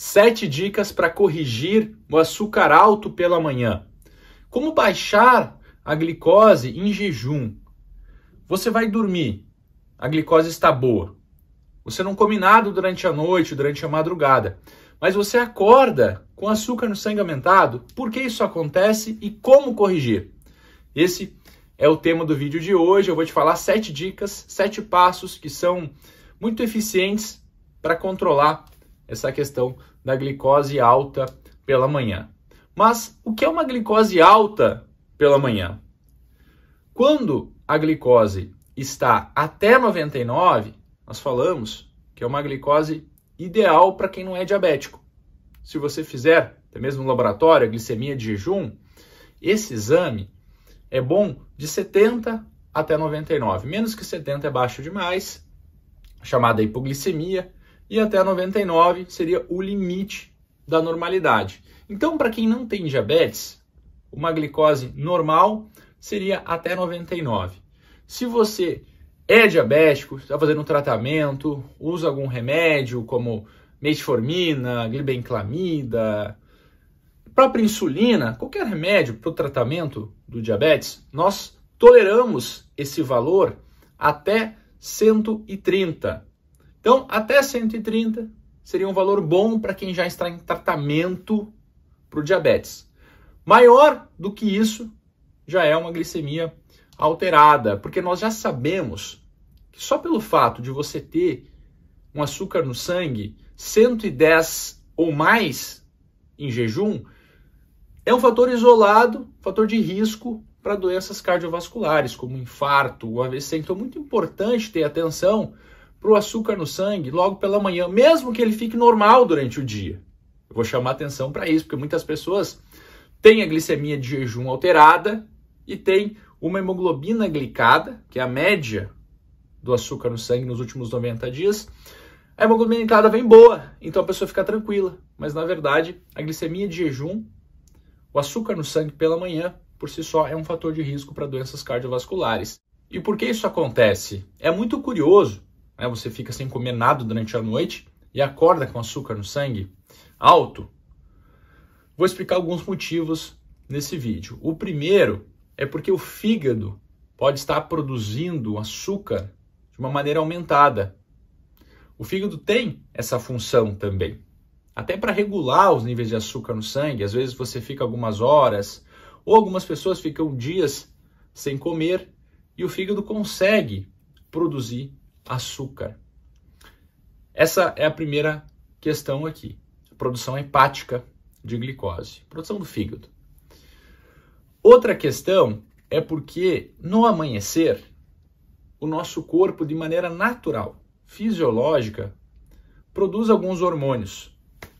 Sete dicas para corrigir o açúcar alto pela manhã. Como baixar a glicose em jejum? Você vai dormir, a glicose está boa. Você não come nada durante a noite, durante a madrugada, mas você acorda com açúcar no sangue aumentado. Por que isso acontece e como corrigir? Esse é o tema do vídeo de hoje. Eu vou te falar sete dicas, sete passos que são muito eficientes para controlar essa questão da glicose alta pela manhã. Mas o que é uma glicose alta pela manhã? Quando a glicose está até 99, nós falamos que é uma glicose ideal para quem não é diabético. Se você fizer, até mesmo no laboratório, a glicemia de jejum, esse exame é bom de 70 até 99. Menos que 70 é baixo demais, chamada hipoglicemia, e até 99 seria o limite da normalidade. Então, para quem não tem diabetes, uma glicose normal seria até 99. Se você é diabético, está fazendo um tratamento, usa algum remédio como metformina, glibenclamida, própria insulina, qualquer remédio para o tratamento do diabetes, nós toleramos esse valor até 130. Então, até 130 seria um valor bom para quem já está em tratamento para o diabetes. Maior do que isso já é uma glicemia alterada, porque nós já sabemos que só pelo fato de você ter um açúcar no sangue 110 ou mais em jejum, é um fator isolado, fator de risco para doenças cardiovasculares, como infarto, o AVC. Então, é muito importante ter atenção para o açúcar no sangue logo pela manhã, mesmo que ele fique normal durante o dia. Eu vou chamar atenção para isso, porque muitas pessoas têm a glicemia de jejum alterada e têm uma hemoglobina glicada, que é a média do açúcar no sangue nos últimos 90 dias. A hemoglobina glicada vem boa, então a pessoa fica tranquila. Mas na verdade, a glicemia de jejum, o açúcar no sangue pela manhã, por si só é um fator de risco para doenças cardiovasculares. E por que isso acontece? É muito curioso né, você fica sem comer nada durante a noite e acorda com açúcar no sangue alto? Vou explicar alguns motivos nesse vídeo. O primeiro é porque o fígado pode estar produzindo açúcar de uma maneira aumentada. O fígado tem essa função também, até para regular os níveis de açúcar no sangue. Às vezes você fica algumas horas, ou algumas pessoas ficam dias sem comer e o fígado consegue produzir açúcar. Essa é a primeira questão aqui. produção hepática de glicose, produção do fígado. Outra questão é porque no amanhecer, o nosso corpo, de maneira natural, fisiológica, produz alguns hormônios,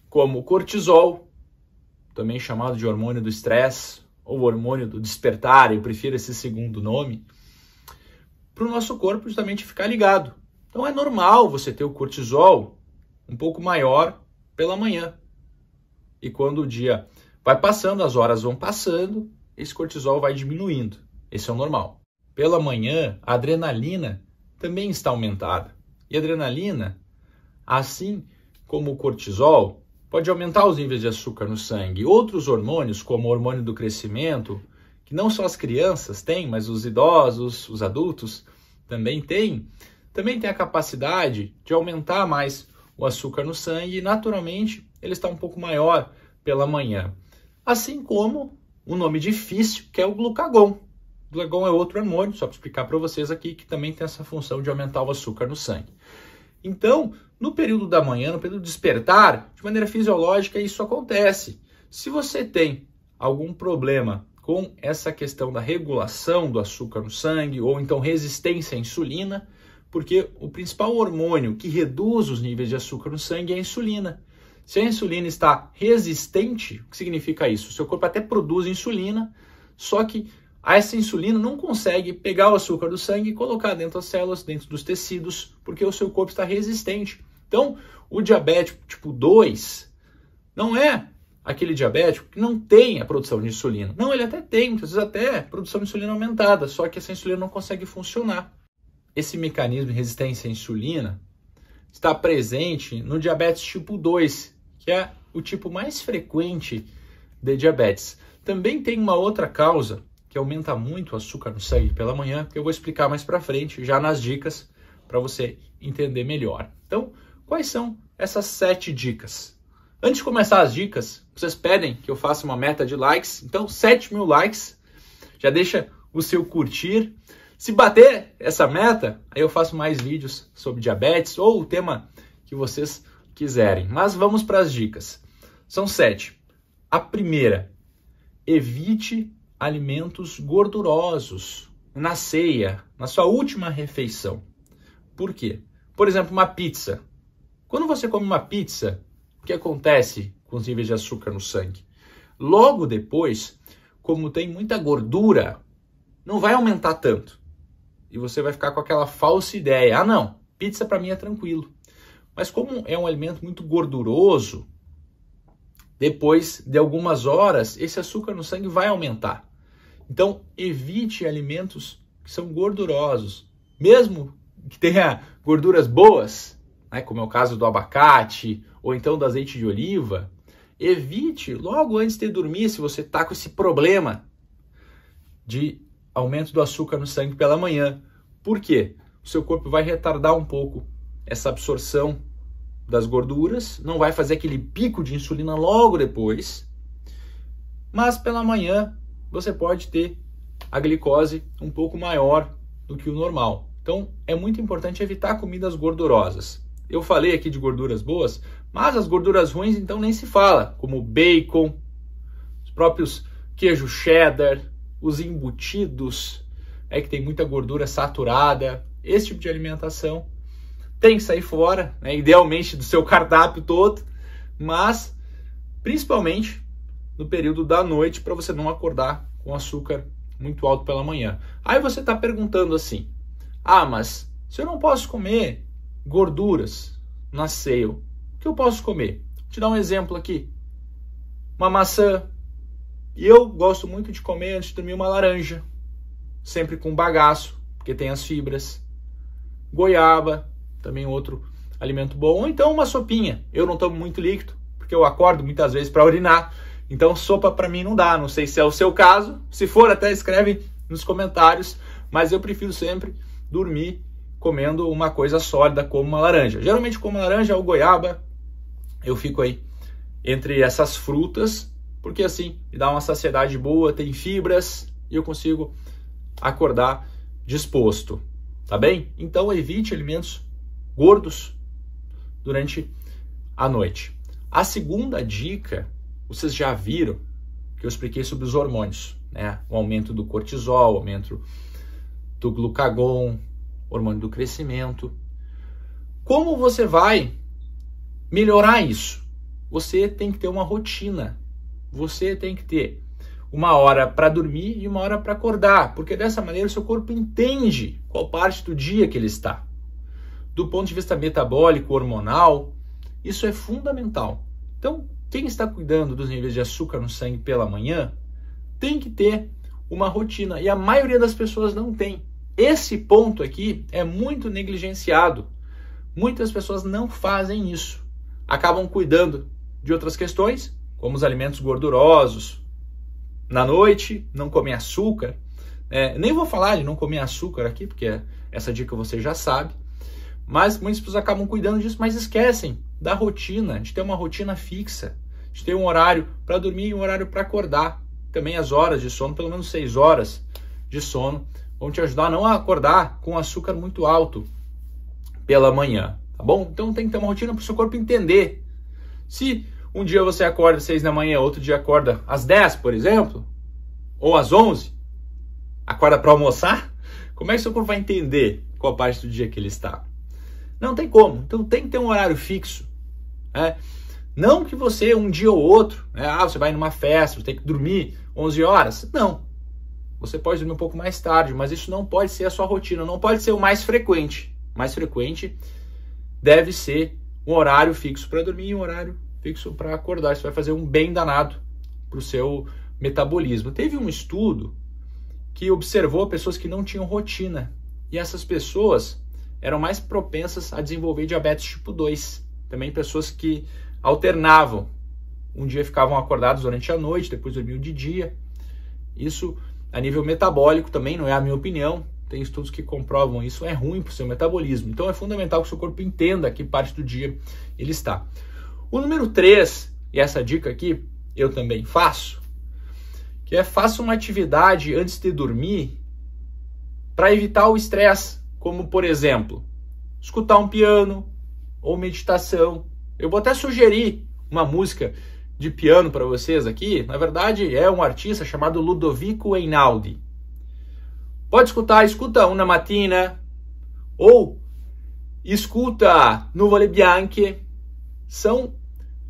como o cortisol, também chamado de hormônio do estresse, ou hormônio do despertar, eu prefiro esse segundo nome para o nosso corpo justamente ficar ligado. Então é normal você ter o cortisol um pouco maior pela manhã. E quando o dia vai passando, as horas vão passando, esse cortisol vai diminuindo. Esse é o normal. Pela manhã, a adrenalina também está aumentada. E a adrenalina, assim como o cortisol, pode aumentar os níveis de açúcar no sangue. Outros hormônios, como o hormônio do crescimento, que não só as crianças têm, mas os idosos, os adultos, também tem, também tem a capacidade de aumentar mais o açúcar no sangue e naturalmente ele está um pouco maior pela manhã. Assim como o nome difícil que é o glucagon. O glucagon é outro hormônio, só para explicar para vocês aqui, que também tem essa função de aumentar o açúcar no sangue. Então, no período da manhã, no período de despertar, de maneira fisiológica, isso acontece. Se você tem algum problema com essa questão da regulação do açúcar no sangue ou então resistência à insulina, porque o principal hormônio que reduz os níveis de açúcar no sangue é a insulina. Se a insulina está resistente, o que significa isso? O seu corpo até produz insulina, só que essa insulina não consegue pegar o açúcar do sangue e colocar dentro das células, dentro dos tecidos, porque o seu corpo está resistente. Então, o diabetes tipo 2 não é aquele diabético que não tem a produção de insulina. Não, ele até tem, muitas vezes até produção de insulina aumentada, só que essa insulina não consegue funcionar. Esse mecanismo de resistência à insulina está presente no diabetes tipo 2, que é o tipo mais frequente de diabetes. Também tem uma outra causa que aumenta muito o açúcar no sangue pela manhã, que eu vou explicar mais para frente, já nas dicas, para você entender melhor. Então, quais são essas sete dicas? Antes de começar as dicas, vocês pedem que eu faça uma meta de likes. Então, 7 mil likes. Já deixa o seu curtir. Se bater essa meta, aí eu faço mais vídeos sobre diabetes ou o tema que vocês quiserem. Mas vamos para as dicas. São sete. A primeira, evite alimentos gordurosos na ceia, na sua última refeição. Por quê? Por exemplo, uma pizza. Quando você come uma pizza, o que acontece com os níveis de açúcar no sangue? Logo depois, como tem muita gordura, não vai aumentar tanto. E você vai ficar com aquela falsa ideia: ah, não, pizza para mim é tranquilo. Mas como é um alimento muito gorduroso, depois de algumas horas, esse açúcar no sangue vai aumentar. Então, evite alimentos que são gordurosos, mesmo que tenha gorduras boas, né, como é o caso do abacate ou então do azeite de oliva, evite logo antes de dormir, se você está com esse problema de aumento do açúcar no sangue pela manhã. Por quê? O seu corpo vai retardar um pouco essa absorção das gorduras, não vai fazer aquele pico de insulina logo depois, mas pela manhã você pode ter a glicose um pouco maior do que o normal. Então é muito importante evitar comidas gordurosas. Eu falei aqui de gorduras boas, mas as gorduras ruins então nem se fala, como bacon, os próprios queijo cheddar, os embutidos, é que tem muita gordura saturada, esse tipo de alimentação tem que sair fora, né, idealmente do seu cardápio todo, mas principalmente no período da noite para você não acordar com açúcar muito alto pela manhã. Aí você está perguntando assim: ah, mas se eu não posso comer gorduras na ceia. O que eu posso comer? Vou te dar um exemplo aqui. Uma maçã. E eu gosto muito de comer antes de dormir uma laranja, sempre com bagaço, porque tem as fibras. Goiaba, também outro alimento bom, ou então uma sopinha. Eu não tomo muito líquido, porque eu acordo muitas vezes para urinar. Então sopa para mim não dá, não sei se é o seu caso. Se for, até escreve nos comentários, mas eu prefiro sempre dormir comendo uma coisa sólida como uma laranja. Geralmente como laranja ou goiaba, eu fico aí entre essas frutas, porque assim me dá uma saciedade boa, tem fibras e eu consigo acordar disposto, tá bem? Então evite alimentos gordos durante a noite. A segunda dica, vocês já viram que eu expliquei sobre os hormônios, né? O aumento do cortisol, o aumento do glucagon, hormônio do crescimento. Como você vai melhorar isso? Você tem que ter uma rotina. Você tem que ter uma hora para dormir e uma hora para acordar, porque dessa maneira o seu corpo entende qual parte do dia que ele está. Do ponto de vista metabólico, hormonal, isso é fundamental. Então, quem está cuidando dos níveis de açúcar no sangue pela manhã tem que ter uma rotina e a maioria das pessoas não tem. Esse ponto aqui é muito negligenciado. Muitas pessoas não fazem isso. Acabam cuidando de outras questões, como os alimentos gordurosos. Na noite, não comer açúcar. É, nem vou falar de não comer açúcar aqui, porque é essa dica você já sabe. Mas muitas pessoas acabam cuidando disso, mas esquecem da rotina, de ter uma rotina fixa, de ter um horário para dormir e um horário para acordar. Também as horas de sono, pelo menos 6 horas de sono vão te ajudar a não acordar com açúcar muito alto pela manhã, tá bom? Então tem que ter uma rotina para o seu corpo entender. Se um dia você acorda às 6 da manhã, outro dia acorda às 10, por exemplo, ou às 11, acorda para almoçar, como é que seu corpo vai entender qual parte do dia que ele está? Não tem como. Então tem que ter um horário fixo. Né? Não que você, um dia ou outro, né? ah, você vai numa festa, você tem que dormir 11 horas. Não. Você pode dormir um pouco mais tarde, mas isso não pode ser a sua rotina, não pode ser o mais frequente. Mais frequente deve ser um horário fixo para dormir e um horário fixo para acordar. Isso vai fazer um bem danado para o seu metabolismo. Teve um estudo que observou pessoas que não tinham rotina e essas pessoas eram mais propensas a desenvolver diabetes tipo 2. Também pessoas que alternavam. Um dia ficavam acordados durante a noite, depois dormiam de dia. Isso a nível metabólico também, não é a minha opinião, tem estudos que comprovam isso, é ruim para o seu metabolismo. Então é fundamental que o seu corpo entenda que parte do dia ele está. O número 3, e essa dica aqui eu também faço, que é faça uma atividade antes de dormir para evitar o estresse, como por exemplo, escutar um piano ou meditação. Eu vou até sugerir uma música de piano para vocês aqui, na verdade é um artista chamado Ludovico Einaudi. Pode escutar, escuta Una Mattina ou escuta Nuvole Bianche. São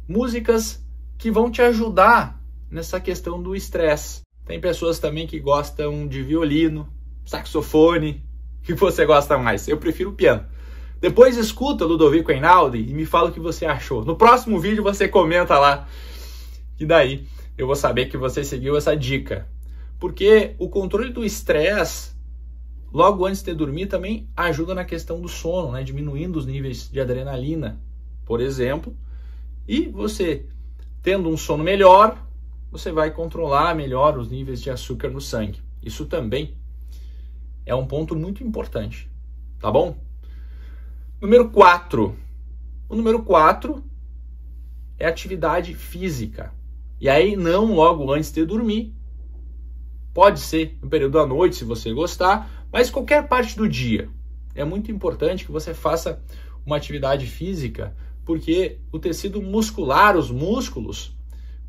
músicas que vão te ajudar nessa questão do estresse. Tem pessoas também que gostam de violino, saxofone, o que você gosta mais? Eu prefiro piano. Depois escuta Ludovico Einaudi e me fala o que você achou. No próximo vídeo você comenta lá que daí eu vou saber que você seguiu essa dica. Porque o controle do estresse logo antes de dormir também ajuda na questão do sono, né? diminuindo os níveis de adrenalina, por exemplo. E você tendo um sono melhor, você vai controlar melhor os níveis de açúcar no sangue. Isso também é um ponto muito importante, tá bom? Número 4. O número 4 é atividade física. E aí, não logo antes de dormir. Pode ser no período da noite, se você gostar, mas qualquer parte do dia. É muito importante que você faça uma atividade física, porque o tecido muscular, os músculos,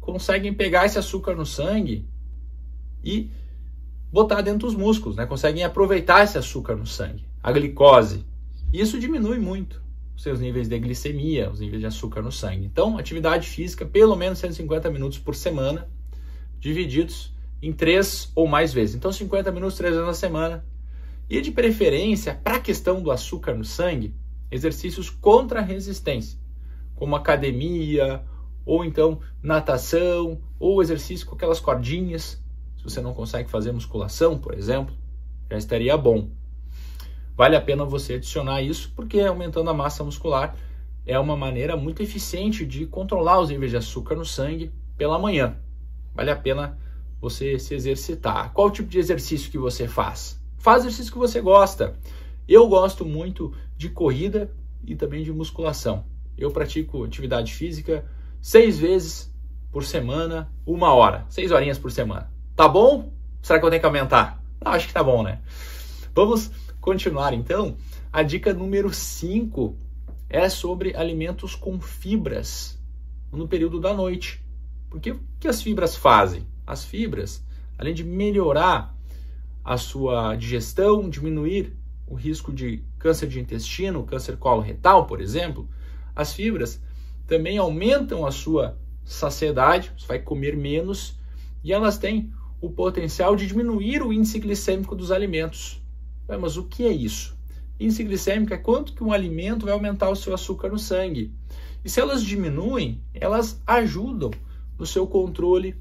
conseguem pegar esse açúcar no sangue e botar dentro dos músculos, né? Conseguem aproveitar esse açúcar no sangue, a glicose. Isso diminui muito seus níveis de glicemia, os níveis de açúcar no sangue. Então, atividade física, pelo menos 150 minutos por semana, divididos em três ou mais vezes. Então, 50 minutos, três vezes na semana. E de preferência, para a questão do açúcar no sangue, exercícios contra a resistência, como academia, ou então natação, ou exercício com aquelas cordinhas. Se você não consegue fazer musculação, por exemplo, já estaria bom. Vale a pena você adicionar isso, porque aumentando a massa muscular é uma maneira muito eficiente de controlar os níveis de açúcar no sangue pela manhã. Vale a pena você se exercitar. Qual o tipo de exercício que você faz? Faz exercício que você gosta. Eu gosto muito de corrida e também de musculação. Eu pratico atividade física seis vezes por semana, uma hora, seis horinhas por semana. Tá bom? Será que eu tenho que aumentar? Não, acho que tá bom, né? Vamos continuar então, a dica número 5 é sobre alimentos com fibras no período da noite. Porque o que as fibras fazem? As fibras, além de melhorar a sua digestão, diminuir o risco de câncer de intestino, câncer coloretal, por exemplo, as fibras também aumentam a sua saciedade, você vai comer menos e elas têm o potencial de diminuir o índice glicêmico dos alimentos mas o que é isso? Índice glicêmico é quanto que um alimento vai aumentar o seu açúcar no sangue. E se elas diminuem, elas ajudam no seu controle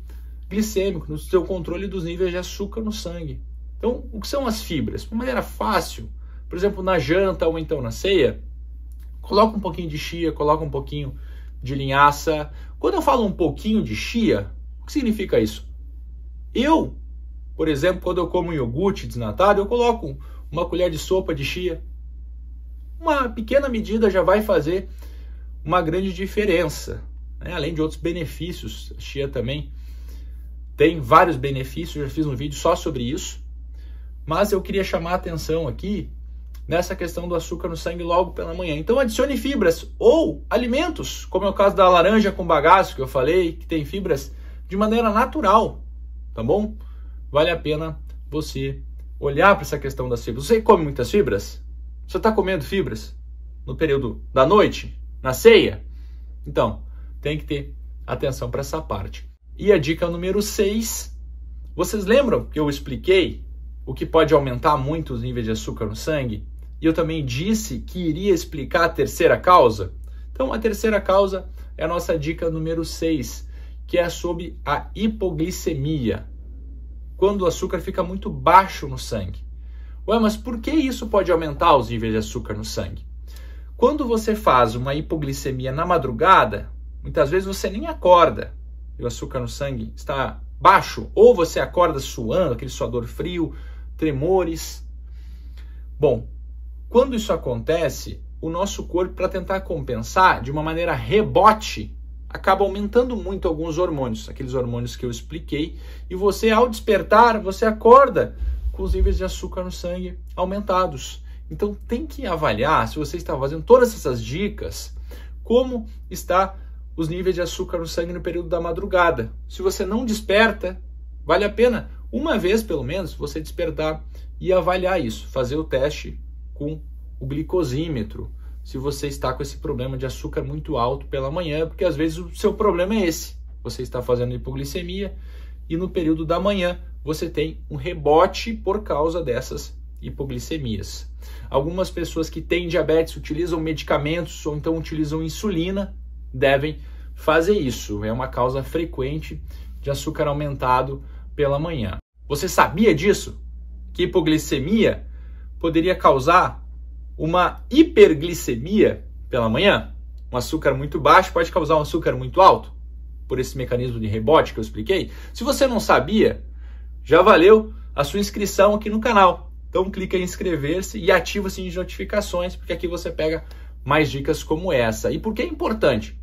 glicêmico, no seu controle dos níveis de açúcar no sangue. Então, o que são as fibras? De uma maneira fácil, por exemplo, na janta ou então na ceia, coloca um pouquinho de chia, coloca um pouquinho de linhaça. Quando eu falo um pouquinho de chia, o que significa isso? Eu, por exemplo, quando eu como iogurte desnatado, eu coloco uma colher de sopa de chia. Uma pequena medida já vai fazer uma grande diferença, né? além de outros benefícios. A chia também tem vários benefícios, já fiz um vídeo só sobre isso. Mas eu queria chamar a atenção aqui nessa questão do açúcar no sangue logo pela manhã. Então adicione fibras ou alimentos, como é o caso da laranja com bagaço que eu falei, que tem fibras de maneira natural, tá bom? Vale a pena você olhar para essa questão das fibras. Você come muitas fibras? Você está comendo fibras no período da noite, na ceia? Então, tem que ter atenção para essa parte. E a dica número 6. Vocês lembram que eu expliquei o que pode aumentar muito os níveis de açúcar no sangue? E eu também disse que iria explicar a terceira causa? Então, a terceira causa é a nossa dica número 6, que é sobre a hipoglicemia quando o açúcar fica muito baixo no sangue. Ué, mas por que isso pode aumentar os níveis de açúcar no sangue? Quando você faz uma hipoglicemia na madrugada, muitas vezes você nem acorda e o açúcar no sangue está baixo, ou você acorda suando, aquele suador frio, tremores. Bom, quando isso acontece, o nosso corpo, para tentar compensar, de uma maneira rebote, acaba aumentando muito alguns hormônios, aqueles hormônios que eu expliquei, e você ao despertar, você acorda com os níveis de açúcar no sangue aumentados. Então tem que avaliar se você está fazendo todas essas dicas, como está os níveis de açúcar no sangue no período da madrugada. Se você não desperta, vale a pena uma vez pelo menos você despertar e avaliar isso, fazer o teste com o glicosímetro se você está com esse problema de açúcar muito alto pela manhã, é porque às vezes o seu problema é esse. Você está fazendo hipoglicemia e no período da manhã você tem um rebote por causa dessas hipoglicemias. Algumas pessoas que têm diabetes utilizam medicamentos ou então utilizam insulina, devem fazer isso. É uma causa frequente de açúcar aumentado pela manhã. Você sabia disso? Que hipoglicemia poderia causar uma hiperglicemia pela manhã, um açúcar muito baixo pode causar um açúcar muito alto, por esse mecanismo de rebote que eu expliquei. Se você não sabia, já valeu a sua inscrição aqui no canal. Então clica em inscrever-se e ativa de notificações, porque aqui você pega mais dicas como essa. E por que é importante?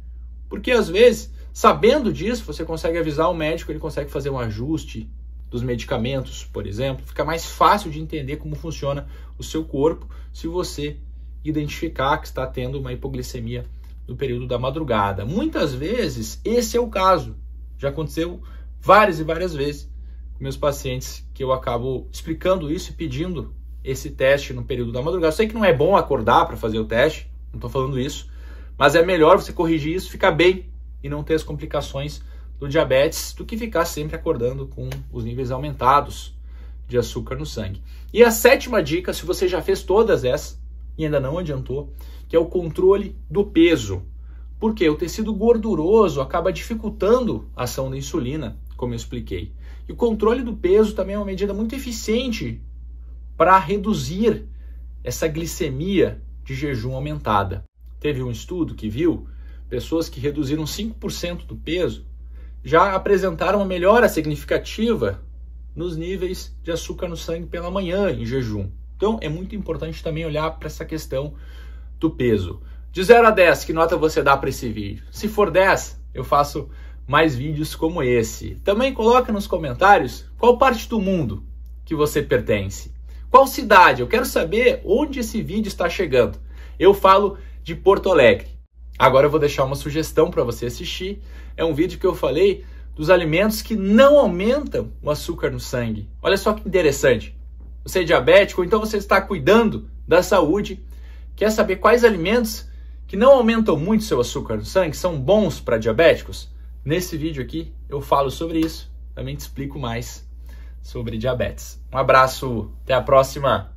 Porque às vezes, sabendo disso, você consegue avisar o médico, ele consegue fazer um ajuste dos medicamentos, por exemplo, fica mais fácil de entender como funciona o seu corpo se você identificar que está tendo uma hipoglicemia no período da madrugada. Muitas vezes esse é o caso. Já aconteceu várias e várias vezes com meus pacientes que eu acabo explicando isso e pedindo esse teste no período da madrugada. Eu sei que não é bom acordar para fazer o teste, não estou falando isso, mas é melhor você corrigir isso, ficar bem e não ter as complicações do diabetes do que ficar sempre acordando com os níveis aumentados de açúcar no sangue. E a sétima dica, se você já fez todas essas e ainda não adiantou, que é o controle do peso. Porque o tecido gorduroso acaba dificultando a ação da insulina, como eu expliquei. E o controle do peso também é uma medida muito eficiente para reduzir essa glicemia de jejum aumentada. Teve um estudo que viu pessoas que reduziram 5% do peso já apresentaram uma melhora significativa nos níveis de açúcar no sangue pela manhã em jejum. Então é muito importante também olhar para essa questão do peso. De 0 a 10, que nota você dá para esse vídeo? Se for 10, eu faço mais vídeos como esse. Também coloca nos comentários qual parte do mundo que você pertence. Qual cidade? Eu quero saber onde esse vídeo está chegando. Eu falo de Porto Alegre. Agora eu vou deixar uma sugestão para você assistir. É um vídeo que eu falei dos alimentos que não aumentam o açúcar no sangue. Olha só que interessante. Você é diabético, então você está cuidando da saúde, quer saber quais alimentos que não aumentam muito seu açúcar no sangue são bons para diabéticos? Nesse vídeo aqui eu falo sobre isso, também te explico mais sobre diabetes. Um abraço, até a próxima.